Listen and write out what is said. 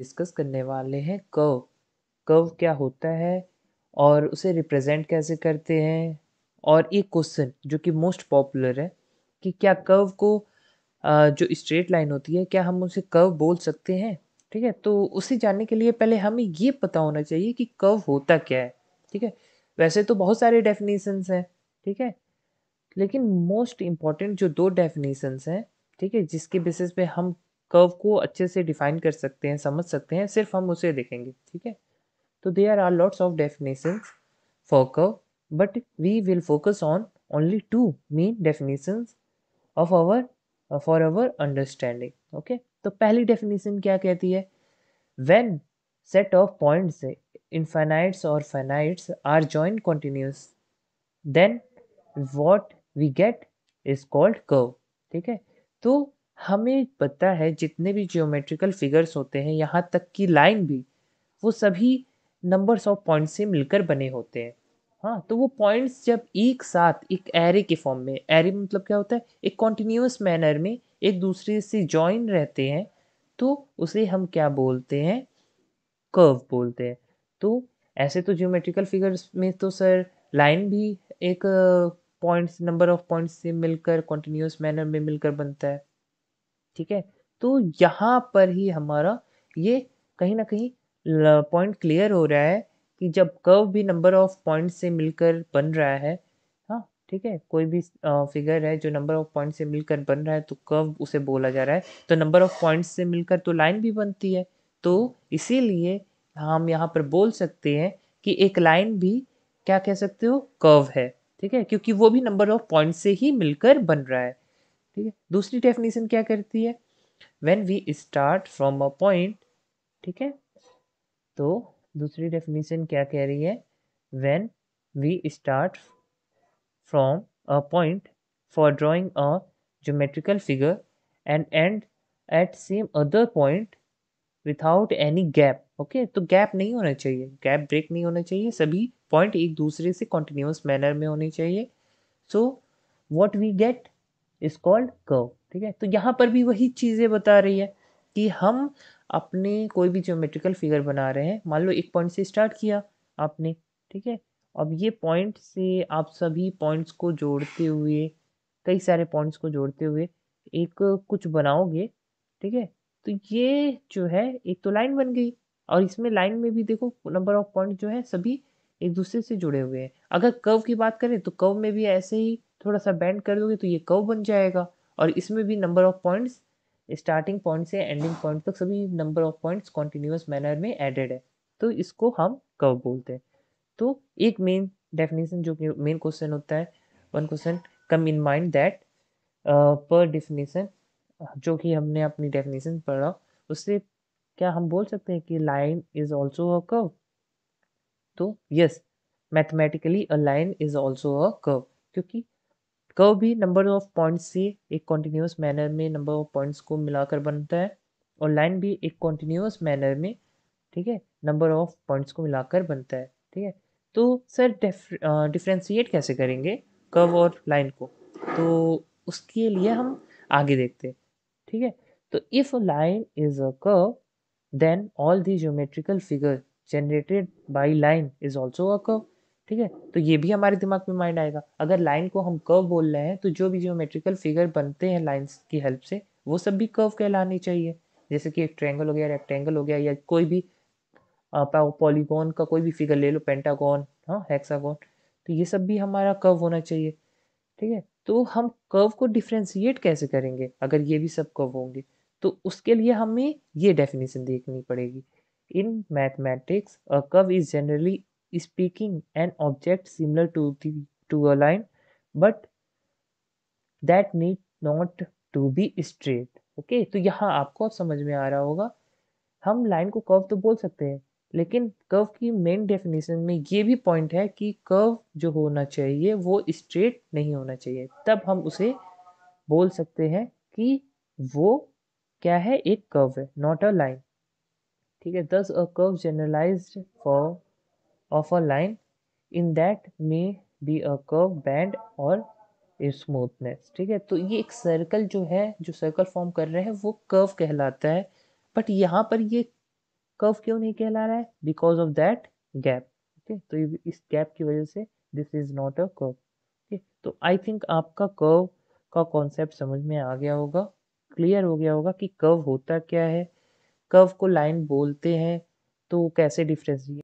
Discuss करने वाले हैं कर्व कर्व क्या होता है और उसे रिप्रेजेंट कैसे करते हैं और एक क्वेश्चन जो कि मोस्ट पॉपुलर है कि क्या कर्व को जो स्ट्रेट लाइन होती है क्या हम उसे कर्व बोल सकते हैं ठीक है तो उसे जानने के लिए पहले हमें ये पता होना चाहिए कि कर्व होता क्या है ठीक है वैसे तो बहुत सारे डेफिनेशंस हैं ठीक है लेकिन मोस्ट इम्पॉर्टेंट जो दो डेफिनेशंस हैं ठीक है जिसके बेसिस पे हम कर्व को अच्छे से डिफाइन कर सकते हैं समझ सकते हैं सिर्फ हम उसे देखेंगे ठीक है तो they are are lots of definition for curve but we will focus on only two main definition of our for our understanding okay तो पहली डेफिनेशन क्या कहती है when set of points infinites और finites are join continuous then what we get is called curve ठीक है तो हमें पता है जितने भी ज्योमेट्रिकल फिगर्स होते हैं यहाँ तक कि लाइन भी वो सभी नंबर्स ऑफ पॉइंट्स से मिलकर बने होते हैं हाँ तो वो पॉइंट्स जब एक साथ एक एरे के फॉर्म में एरे मतलब क्या होता है एक कॉन्टीन्यूस मैनर में एक दूसरे से जॉइन रहते हैं तो उसे हम क्या बोलते हैं कर्व बोलते हैं तो ऐसे तो ज्योमेट्रिकल फिगर्स में तो सर लाइन भी एक पॉइंट्स नंबर ऑफ पॉइंट्स से मिलकर कॉन्टीन्यूस मैनर में मिलकर बनता है ठीक है तो यहाँ पर ही हमारा ये कहीं ना कहीं पॉइंट क्लियर हो रहा है कि जब कर्व भी नंबर ऑफ पॉइंट से मिलकर बन रहा है हाँ ठीक है कोई भी फिगर है जो नंबर ऑफ पॉइंट से मिलकर बन रहा है तो कर्व उसे बोला जा रहा है तो नंबर ऑफ पॉइंट से मिलकर तो लाइन भी बनती है तो इसीलिए हम यहाँ पर बोल सकते हैं कि एक लाइन भी क्या कह सकते हो कर्व है ठीक है क्योंकि वो भी नंबर ऑफ पॉइंट से ही मिलकर बन रहा है ठीक है दूसरी डेफिनेशन क्या करती है when we start from a point ठीक है तो दूसरी डेफिनेशन क्या कह रही है when we start from a point for drawing a geometrical figure and end at same other point without any gap okay तो गैप नहीं होना चाहिए गैप ब्रेक नहीं होना चाहिए सभी पॉइंट एक दूसरे से कॉन्टिन्यूस मैनर में होने चाहिए so what we get is called curve ठीक है तो यहाँ पर भी वही चीज़ें बता रही है कि हम अपने कोई भी ज्योमेट्रिकल फिगर बना रहे हैं मान लो एक पॉइंट से स्टार्ट किया आपने ठीक है अब ये पॉइंट से आप सभी पॉइंट्स को जोड़ते हुए कई सारे पॉइंट्स को जोड़ते हुए एक कुछ बनाओगे ठीक है तो ये जो है एक तो लाइन बन गई और इसमें लाइन में भी देखो नंबर ऑफ पॉइंट जो है सभी एक दूसरे से जुड़े हुए हैं अगर कर्व की बात करें तो कर्व में भी ऐसे ही थोड़ा सा बैंड कर दोगे तो ये कव बन जाएगा और इसमें भी number of points starting point से एंडिंग पॉइंट तक सभी number of points continuous manner में एडेड है तो इसको हम कव बोलते हैं तो एक मेन डेफिनेशन जो मेन क्वेश्चन होता है one question come in mind that पर डेफिनेशन जो कि हमने अपनी डेफिनेशन पढ़ा उससे क्या हम बोल सकते हैं कि line is also a curve तो yes mathematically a line is also a curve क्योंकि कर्व भी नंबर ऑफ पॉइंट्स से एक कॉन्टीन्यूस मैनर में नंबर ऑफ पॉइंट्स को मिलाकर बनता है और लाइन भी एक कॉन्टीन्यूस मैनर में ठीक है नंबर ऑफ पॉइंट्स को मिलाकर बनता है ठीक है तो सर डिफ्रेंशिएट कैसे करेंगे कर्व और लाइन को तो उसके लिए हम आगे देखते हैं ठीक है तो if line is a curve then all the geometrical figure generated by line is also a curve ठीक है तो ये भी हमारे दिमाग में माइंड आएगा अगर लाइन को हम कर्व बोल रहे हैं तो जो भी जियोमेट्रिकल फिगर बनते हैं लाइन्स की हेल्प से वो सब भी कर्व कहलानी चाहिए जैसे कि एक ट्रैंगल हो गया रेक्टेंगल हो गया या कोई भी पॉलीगोन का कोई भी फिगर ले लो पेंटागोन हाँ हेक्सागोन तो ये सब भी हमारा कर्व होना चाहिए ठीक है तो हम कर्व को डिफ्रेंशिएट कैसे करेंगे अगर ये भी सब कर्व होंगे तो उसके लिए हमें ये डेफिनेशन देखनी पड़ेगी in mathematics a curve is generally speaking an object similar to the to a line but that need not to be straight okay? तो यहाँ आपको अब समझ में आ रहा होगा हम line को curve तो बोल सकते हैं लेकिन कर्व की मेन डेफिनेशन में ये भी पॉइंट है कि कर्व जो होना चाहिए वो स्ट्रेट नहीं होना चाहिए तब हम उसे बोल सकते हैं कि वो क्या है एक कर्व है नॉट अ लाइन ठीक है thus a curve generalized for of a line in that may be a curve bend और स्मूथनेस ठीक है तो ये एक सर्कल जो है जो सर्कल फॉर्म कर रहे हैं वो कर्व कहलाता है बट यहाँ पर ये कर्व क्यों नहीं कहला रहा है because of that gap okay तो इस गैप की वजह से this is not a curve ठीक है तो आई थिंक आपका कर्व का कॉन्सेप्ट समझ में आ गया होगा क्लियर हो गया होगा कि कर्व होता क्या है कर्व को लाइन बोलते हैं तो कैसे डिफरेंस